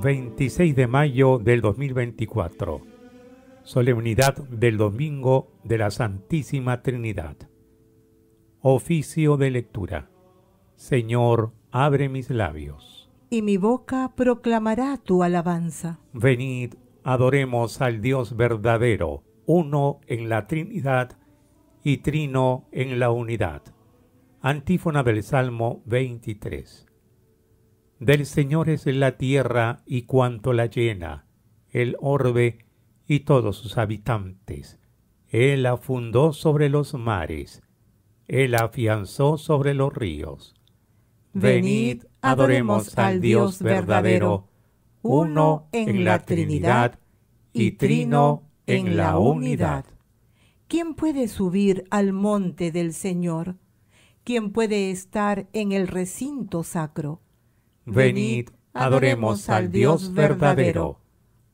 26 de mayo del 2024, solemnidad del Domingo de la Santísima Trinidad. Oficio de lectura. Señor, abre mis labios. Y mi boca proclamará tu alabanza. Venid, adoremos al Dios verdadero, uno en la Trinidad y trino en la unidad. Antífona del Salmo 23. Del Señor es la tierra y cuanto la llena, el orbe y todos sus habitantes. Él afundó sobre los mares, él afianzó sobre los ríos. Venid, adoremos al Dios verdadero, uno en la Trinidad y trino en la unidad. ¿Quién puede subir al monte del Señor? ¿Quién puede estar en el recinto sacro? Venid, adoremos al Dios verdadero,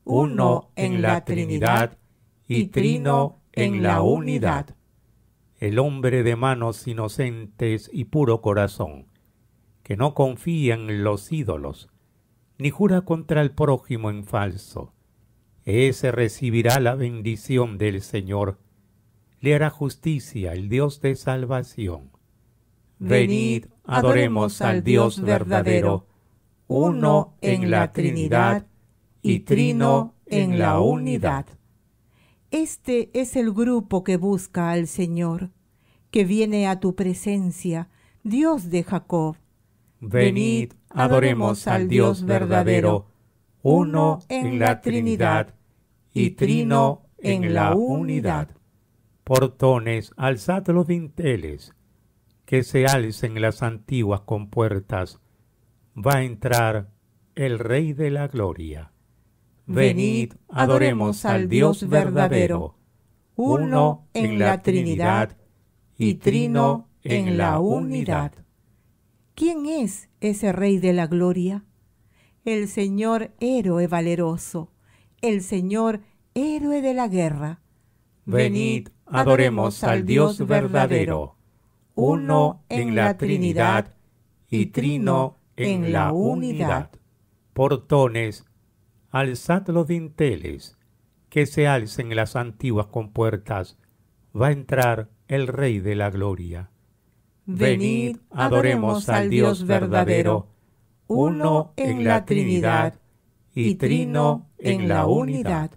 uno en la Trinidad y trino en la unidad, el hombre de manos inocentes y puro corazón, que no confía en los ídolos, ni jura contra el prójimo en falso. Ese recibirá la bendición del Señor, le hará justicia el Dios de salvación. Venid, adoremos al Dios verdadero, uno en la Trinidad y trino en la unidad. Este es el grupo que busca al Señor, que viene a tu presencia, Dios de Jacob. Venid, adoremos al Dios verdadero, uno en la Trinidad y trino en la unidad. Portones, alzad los dinteles, que se alcen las antiguas compuertas va a entrar el Rey de la Gloria. Venid, adoremos al Dios verdadero, uno en la Trinidad y trino en la unidad. ¿Quién es ese Rey de la Gloria? El Señor héroe valeroso, el Señor héroe de la guerra. Venid, adoremos al Dios verdadero, uno en la Trinidad y trino en, la, unidad. Portones, alzad los dinteles, que se alcen las antiguas compuertas, va a entrar el Rey de la Gloria. Venid, adoremos al Dios verdadero, uno en la Trinidad y trino en la unidad.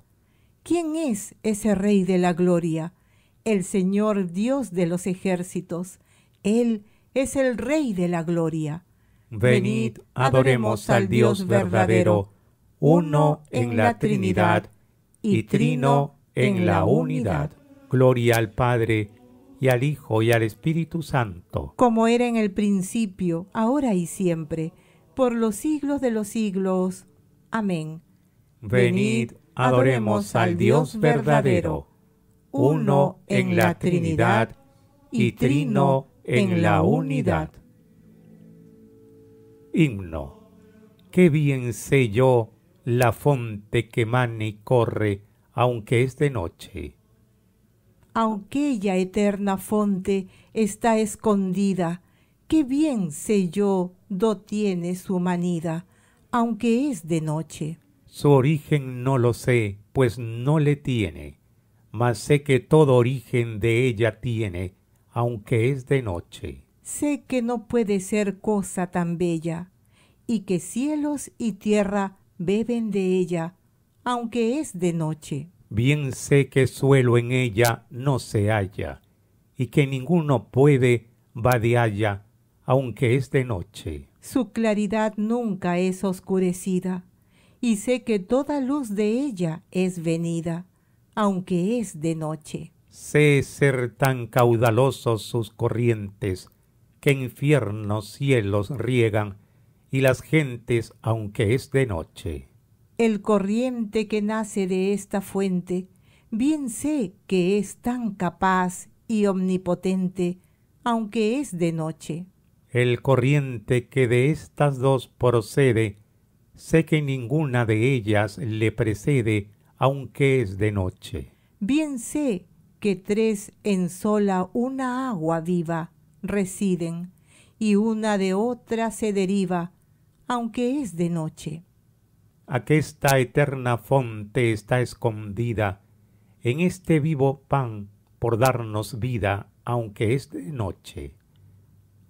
¿Quién es ese Rey de la Gloria? El Señor Dios de los ejércitos. Él es el Rey de la Gloria. Venid, adoremos al Dios verdadero, uno en la Trinidad y trino en la unidad. Gloria al Padre, y al Hijo, y al Espíritu Santo. Como era en el principio, ahora y siempre, por los siglos de los siglos. Amén. Venid, adoremos al Dios verdadero, uno en la Trinidad y trino en la unidad. Himno. Qué bien sé yo la fonte que mane y corre, aunque es de noche. Aunque ella eterna fonte está escondida, qué bien sé yo do tiene su manida, aunque es de noche. Su origen no lo sé, pues no le tiene, mas sé que todo origen de ella tiene, aunque es de noche sé que no puede ser cosa tan bella, y que cielos y tierra beben de ella, aunque es de noche. Bien sé que suelo en ella no se halla, y que ninguno puede allá aunque es de noche. Su claridad nunca es oscurecida, y sé que toda luz de ella es venida, aunque es de noche. Sé ser tan caudalosos sus corrientes, que infiernos cielos riegan, y las gentes aunque es de noche. El corriente que nace de esta fuente, bien sé que es tan capaz y omnipotente, aunque es de noche. El corriente que de estas dos procede, sé que ninguna de ellas le precede, aunque es de noche. Bien sé que tres en sola una agua viva, residen y una de otra se deriva, aunque es de noche. Aquesta eterna fonte está escondida en este vivo pan por darnos vida, aunque es de noche.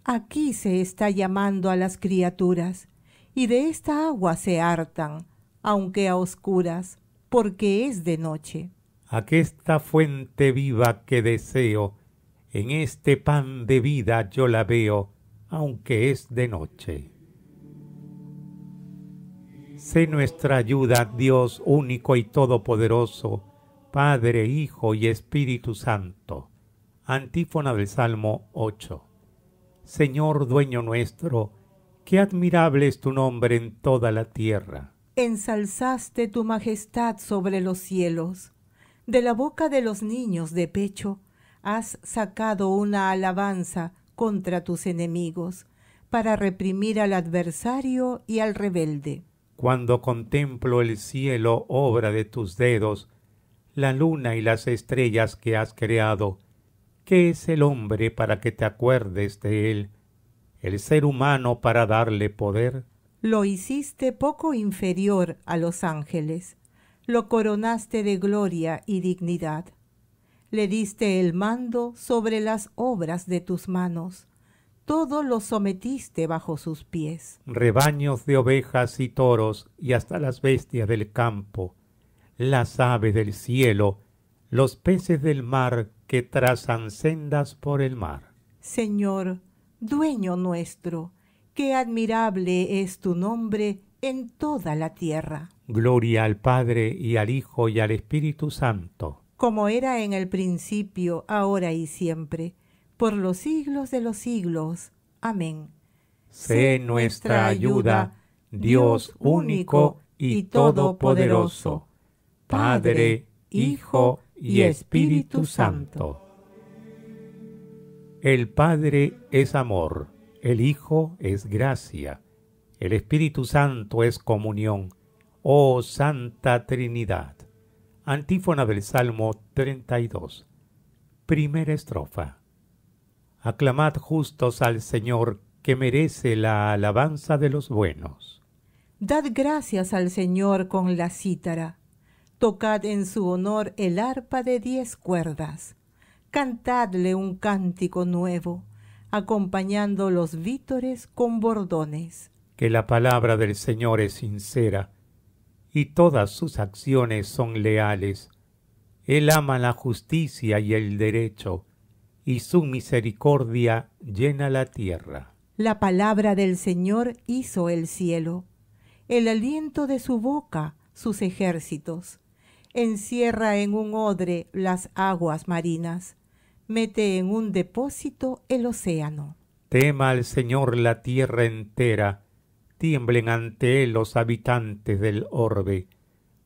Aquí se está llamando a las criaturas, y de esta agua se hartan, aunque a oscuras, porque es de noche. Aquesta fuente viva que deseo, en este pan de vida yo la veo, aunque es de noche. Sé nuestra ayuda, Dios único y todopoderoso, Padre, Hijo y Espíritu Santo. Antífona del Salmo 8. Señor dueño nuestro, qué admirable es tu nombre en toda la tierra. Ensalzaste tu majestad sobre los cielos. De la boca de los niños de pecho, has sacado una alabanza contra tus enemigos, para reprimir al adversario y al rebelde. Cuando contemplo el cielo, obra de tus dedos, la luna y las estrellas que has creado, ¿qué es el hombre para que te acuerdes de él? ¿El ser humano para darle poder? Lo hiciste poco inferior a los ángeles, lo coronaste de gloria y dignidad le diste el mando sobre las obras de tus manos, todo lo sometiste bajo sus pies. Rebaños de ovejas y toros y hasta las bestias del campo, las aves del cielo, los peces del mar que trazan sendas por el mar. Señor, dueño nuestro, qué admirable es tu nombre en toda la tierra. Gloria al Padre y al Hijo y al Espíritu Santo como era en el principio, ahora y siempre, por los siglos de los siglos. Amén. Sé nuestra ayuda, Dios único y todopoderoso, Padre, Hijo y Espíritu Santo. El Padre es amor, el Hijo es gracia, el Espíritu Santo es comunión, oh Santa Trinidad. Antífona del Salmo 32. Primera estrofa. Aclamad justos al Señor, que merece la alabanza de los buenos. Dad gracias al Señor con la cítara. Tocad en su honor el arpa de diez cuerdas. Cantadle un cántico nuevo, acompañando los vítores con bordones. Que la palabra del Señor es sincera y todas sus acciones son leales. Él ama la justicia y el derecho, y su misericordia llena la tierra. La palabra del Señor hizo el cielo, el aliento de su boca sus ejércitos. Encierra en un odre las aguas marinas, mete en un depósito el océano. Tema al Señor la tierra entera, tiemblen ante él los habitantes del orbe,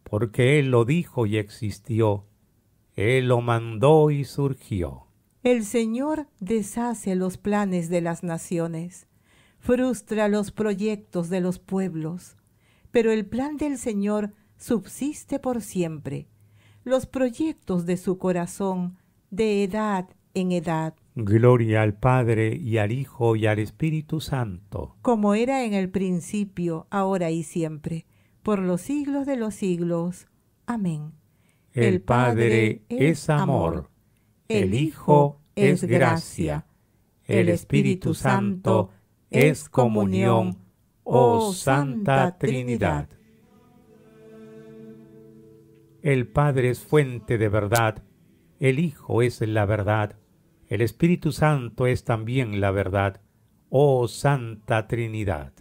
porque él lo dijo y existió, él lo mandó y surgió. El Señor deshace los planes de las naciones, frustra los proyectos de los pueblos, pero el plan del Señor subsiste por siempre, los proyectos de su corazón de edad en edad. Gloria al Padre y al Hijo y al Espíritu Santo. Como era en el principio, ahora y siempre, por los siglos de los siglos. Amén. El, Padre es amor, el Hijo es gracia, el Espíritu Santo es comunión, oh, oh Santa Trinidad. El Padre es fuente de verdad, el Hijo es la verdad el Espíritu Santo es también la verdad, oh Santa Trinidad.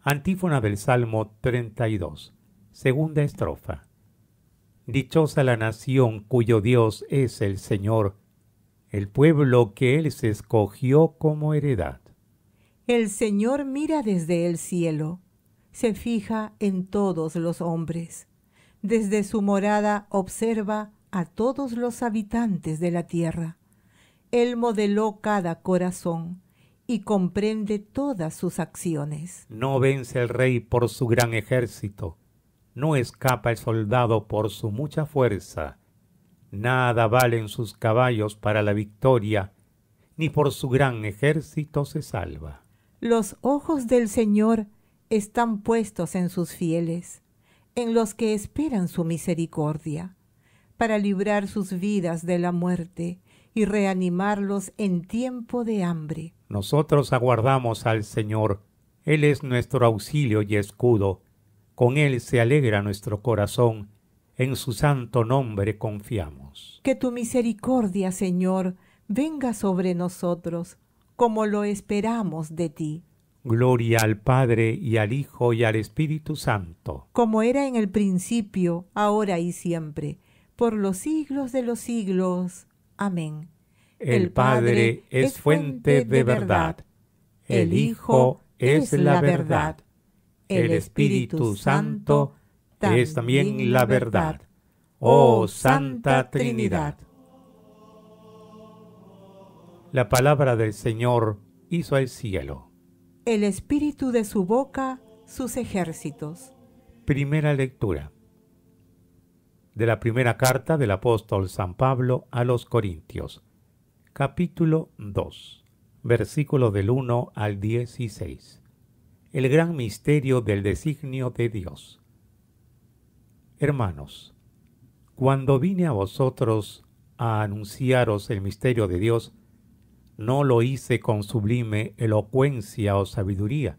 Antífona del Salmo 32, segunda estrofa. Dichosa la nación cuyo Dios es el Señor, el pueblo que Él se escogió como heredad. El Señor mira desde el cielo, se fija en todos los hombres. Desde su morada observa a todos los habitantes de la tierra. Él modeló cada corazón y comprende todas sus acciones. No vence el rey por su gran ejército, no escapa el soldado por su mucha fuerza. Nada valen sus caballos para la victoria, ni por su gran ejército se salva. Los ojos del Señor están puestos en sus fieles, en los que esperan su misericordia, para librar sus vidas de la muerte y reanimarlos en tiempo de hambre. Nosotros aguardamos al Señor. Él es nuestro auxilio y escudo. Con Él se alegra nuestro corazón. En su santo nombre confiamos. Que tu misericordia, Señor, venga sobre nosotros, como lo esperamos de ti. Gloria al Padre y al Hijo y al Espíritu Santo. Como era en el principio, ahora y siempre, por los siglos de los siglos. Amén. El Padre es fuente de verdad, el Hijo es la verdad, el Espíritu Santo es también la verdad. Oh, oh Santa Trinidad. La palabra del Señor hizo el cielo. El espíritu de su boca, sus ejércitos. Primera lectura de la primera carta del apóstol San Pablo a los Corintios, capítulo 2, versículo del 1 al 16. El gran misterio del designio de Dios. Hermanos, cuando vine a vosotros a anunciaros el misterio de Dios, no lo hice con sublime elocuencia o sabiduría,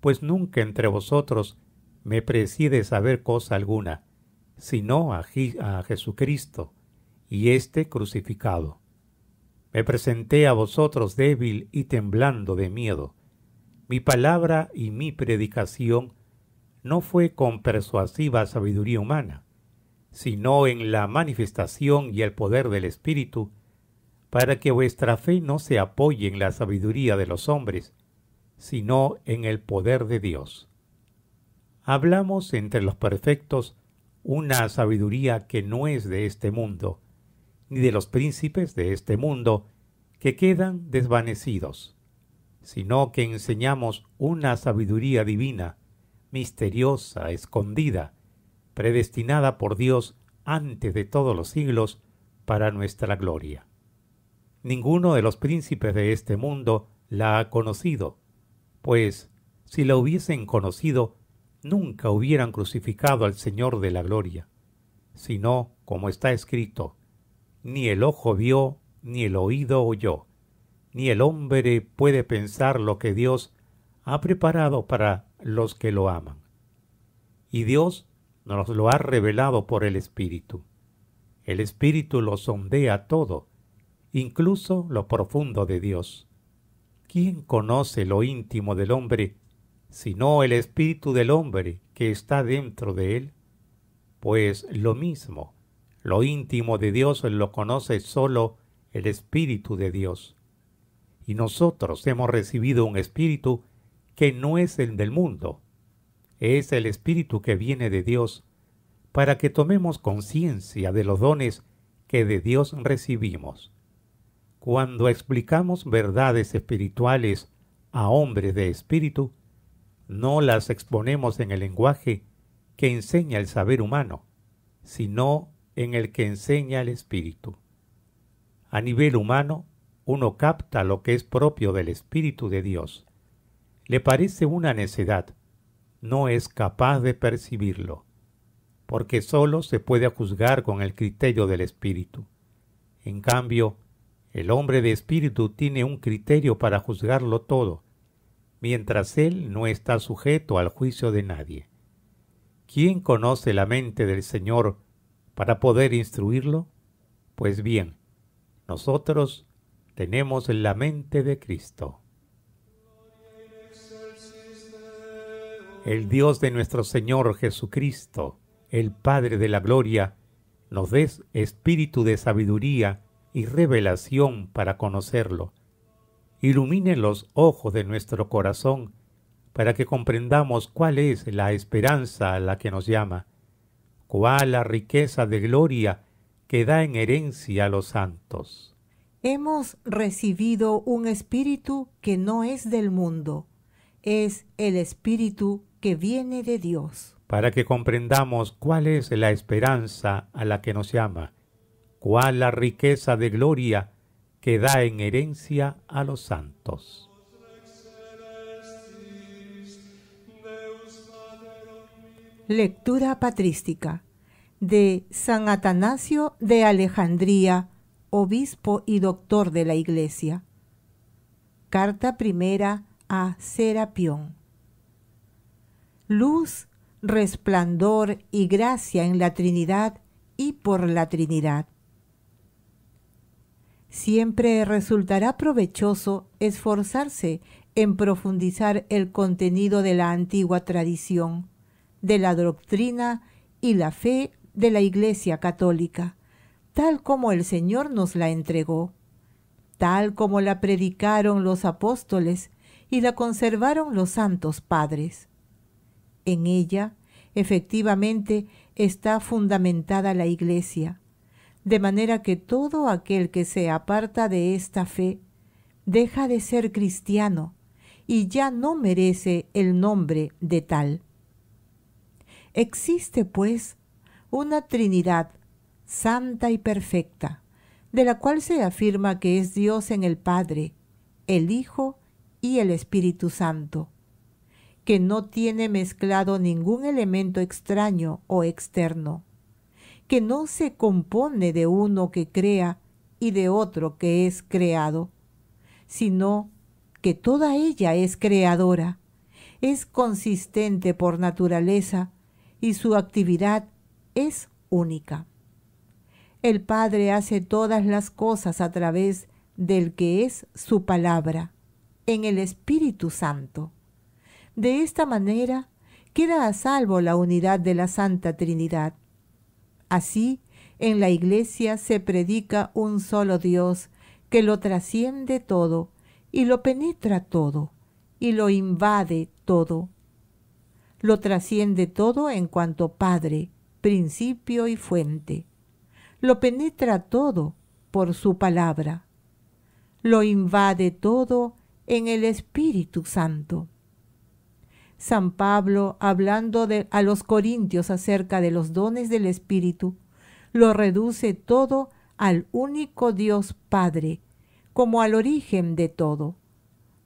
pues nunca entre vosotros me precede saber cosa alguna, sino a, Jesucristo, y éste crucificado. Me presenté a vosotros débil y temblando de miedo. Mi palabra y mi predicación no fue con persuasiva sabiduría humana, sino en la manifestación y el poder del Espíritu, para que vuestra fe no se apoye en la sabiduría de los hombres, sino en el poder de Dios. Hablamos entre los perfectos una sabiduría que no es de este mundo, ni de los príncipes de este mundo, que quedan desvanecidos, sino que enseñamos una sabiduría divina, misteriosa, escondida, predestinada por Dios antes de todos los siglos para nuestra gloria. Ninguno de los príncipes de este mundo la ha conocido, pues si la hubiesen conocido, nunca hubieran crucificado al Señor de la Gloria, sino, como está escrito, ni el ojo vio, ni el oído oyó, ni el hombre puede pensar lo que Dios ha preparado para los que lo aman. Y Dios nos lo ha revelado por el Espíritu. El Espíritu lo sondea todo, incluso lo profundo de Dios. ¿Quién conoce lo íntimo del hombre sino el espíritu del hombre que está dentro de él? Pues lo mismo, lo íntimo de Dios lo conoce solo el espíritu de Dios. Y nosotros hemos recibido un espíritu que no es el del mundo, es el espíritu que viene de Dios, para que tomemos conciencia de los dones que de Dios recibimos. Cuando explicamos verdades espirituales a hombres de espíritu, no las exponemos en el lenguaje que enseña el saber humano, sino en el que enseña el espíritu. A nivel humano, uno capta lo que es propio del Espíritu de Dios. Le parece una necedad, no es capaz de percibirlo, porque sólo se puede juzgar con el criterio del Espíritu. En cambio, el hombre de espíritu tiene un criterio para juzgarlo todo, mientras él no está sujeto al juicio de nadie. ¿Quién conoce la mente del Señor para poder instruirlo? Pues bien, nosotros tenemos la mente de Cristo. El Dios de nuestro Señor Jesucristo, el Padre de la Gloria, nos des espíritu de sabiduría y revelación para conocerlo ilumine los ojos de nuestro corazón para que comprendamos cuál es la esperanza a la que nos llama, cuál la riqueza de gloria que da en herencia a los santos. Hemos recibido un espíritu que no es del mundo, es el espíritu que viene de Dios. Para que comprendamos cuál es la esperanza a la que nos llama, cuál la riqueza de gloria que da en herencia a los santos. Lectura patrística de San Atanasio de Alejandría, obispo y doctor de la Iglesia. Carta primera a Serapión. Luz, resplandor y gracia en la Trinidad y por la Trinidad siempre resultará provechoso esforzarse en profundizar el contenido de la antigua tradición, de la doctrina y la fe de la Iglesia Católica, tal como el Señor nos la entregó, tal como la predicaron los apóstoles y la conservaron los santos padres. En ella, efectivamente, está fundamentada la Iglesia, de manera que todo aquel que se aparta de esta fe deja de ser cristiano y ya no merece el nombre de tal. Existe, pues, una Trinidad santa y perfecta, de la cual se afirma que es Dios en el Padre, el Hijo y el Espíritu Santo, que no tiene mezclado ningún elemento extraño o externo que no se compone de uno que crea y de otro que es creado, sino que toda ella es creadora, es consistente por naturaleza y su actividad es única. El Padre hace todas las cosas a través del que es su palabra, en el Espíritu Santo. De esta manera queda a salvo la unidad de la Santa Trinidad Así, en la iglesia se predica un solo Dios que lo trasciende todo y lo penetra todo y lo invade todo. Lo trasciende todo en cuanto Padre, principio y fuente. Lo penetra todo por su palabra. Lo invade todo en el Espíritu Santo. San Pablo, hablando a los corintios acerca de los dones del Espíritu, lo reduce todo al único Dios Padre, como al origen de todo,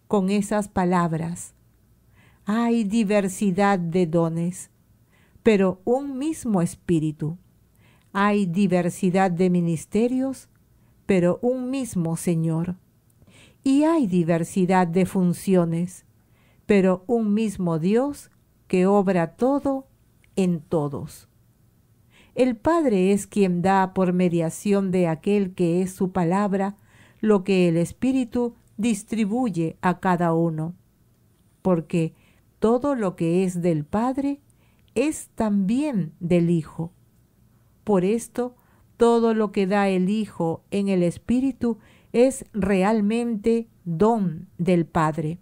con esas palabras. Hay diversidad de dones, pero un mismo Espíritu. Hay diversidad de ministerios, pero un mismo Señor. Y hay diversidad de funciones, pero un mismo Dios que obra todo en todos. El Padre es quien da por mediación de aquel que es su palabra lo que el Espíritu distribuye a cada uno, porque todo lo que es del Padre es también del Hijo. Por esto, todo lo que da el Hijo en el Espíritu es realmente don del Padre.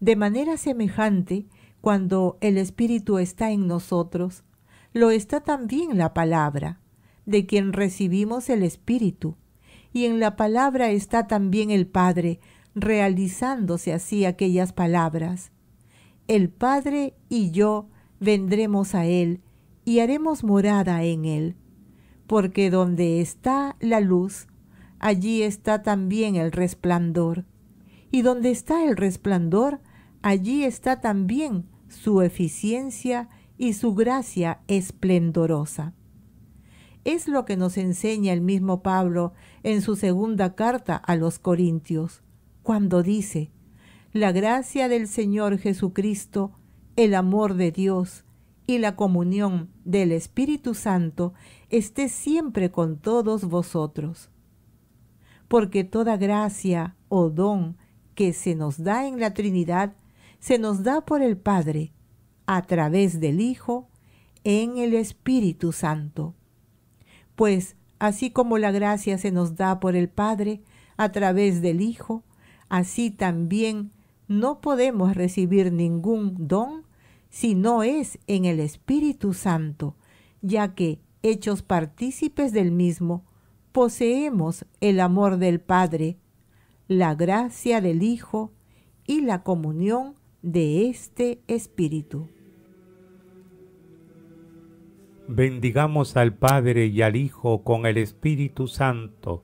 De manera semejante, cuando el Espíritu está en nosotros, lo está también la palabra, de quien recibimos el Espíritu, y en la palabra está también el Padre, realizándose así aquellas palabras. El Padre y yo vendremos a Él y haremos morada en Él, porque donde está la luz, allí está también el resplandor, y donde está el resplandor, allí está también su eficiencia y su gracia esplendorosa. Es lo que nos enseña el mismo Pablo en su segunda carta a los Corintios, cuando dice, la gracia del Señor Jesucristo, el amor de Dios y la comunión del Espíritu Santo esté siempre con todos vosotros. Porque toda gracia o don que se nos da en la Trinidad se nos da por el Padre, a través del Hijo, en el Espíritu Santo. Pues, así como la gracia se nos da por el Padre, a través del Hijo, así también no podemos recibir ningún don si no es en el Espíritu Santo, ya que, hechos partícipes del mismo, poseemos el amor del Padre, la gracia del Hijo y la comunión de este Espíritu. Bendigamos al Padre y al Hijo con el Espíritu Santo,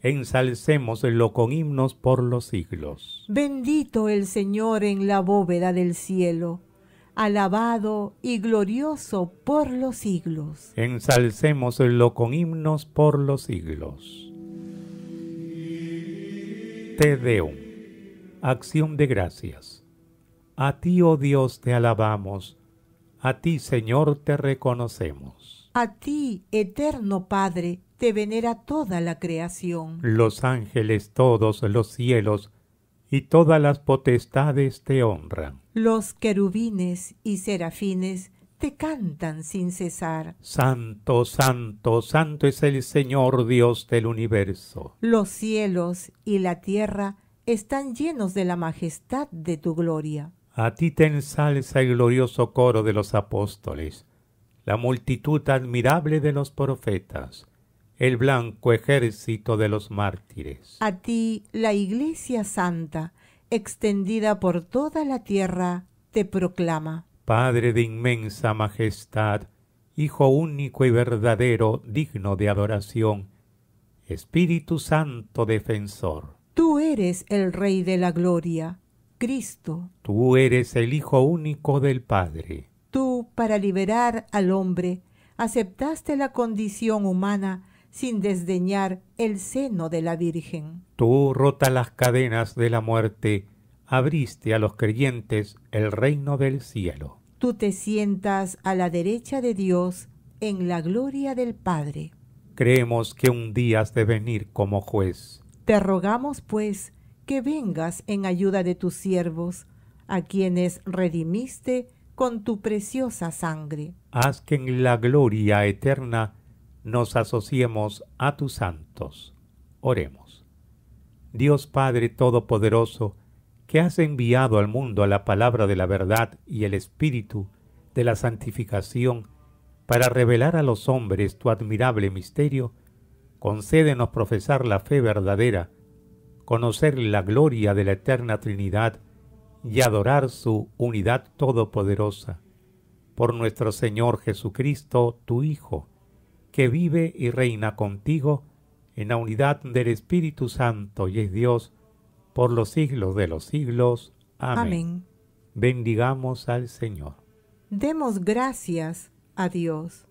ensalcémoslo con himnos por los siglos. Bendito el Señor en la bóveda del cielo, alabado y glorioso por los siglos. Ensalcémoslo con himnos por los siglos. Te Deum, acción de gracias. A ti, oh Dios, te alabamos, a ti, Señor, te reconocemos. A ti, eterno Padre, te venera toda la creación. Los ángeles, todos los cielos, y todas las potestades te honran. Los querubines y serafines te cantan sin cesar. Santo, santo, santo es el Señor Dios del universo. Los cielos y la tierra están llenos de la majestad de tu gloria. A ti te ensalza el glorioso coro de los apóstoles, la multitud admirable de los profetas, el blanco ejército de los mártires. A ti la Iglesia Santa, extendida por toda la tierra, te proclama. Padre de inmensa majestad, Hijo único y verdadero, digno de adoración, Espíritu Santo defensor. Tú eres el Rey de la Gloria, Cristo. Tú eres el Hijo único del Padre. Tú, para liberar al hombre, aceptaste la condición humana sin desdeñar el seno de la Virgen. Tú, rota las cadenas de la muerte, abriste a los creyentes el reino del cielo. Tú te sientas a la derecha de Dios en la gloria del Padre. Creemos que un día has de venir como juez. Te rogamos, pues, que vengas en ayuda de tus siervos, a quienes redimiste con tu preciosa sangre. Haz que en la gloria eterna nos asociemos a tus santos. Oremos. Dios Padre Todopoderoso, que has enviado al mundo a la palabra de la verdad y el espíritu de la santificación para revelar a los hombres tu admirable misterio, concédenos profesar la fe verdadera conocer la gloria de la eterna Trinidad y adorar su unidad todopoderosa. Por nuestro Señor Jesucristo, tu Hijo, que vive y reina contigo en la unidad del Espíritu Santo y es Dios, por los siglos de los siglos. Amén. Amén. Bendigamos al Señor. Demos gracias a Dios.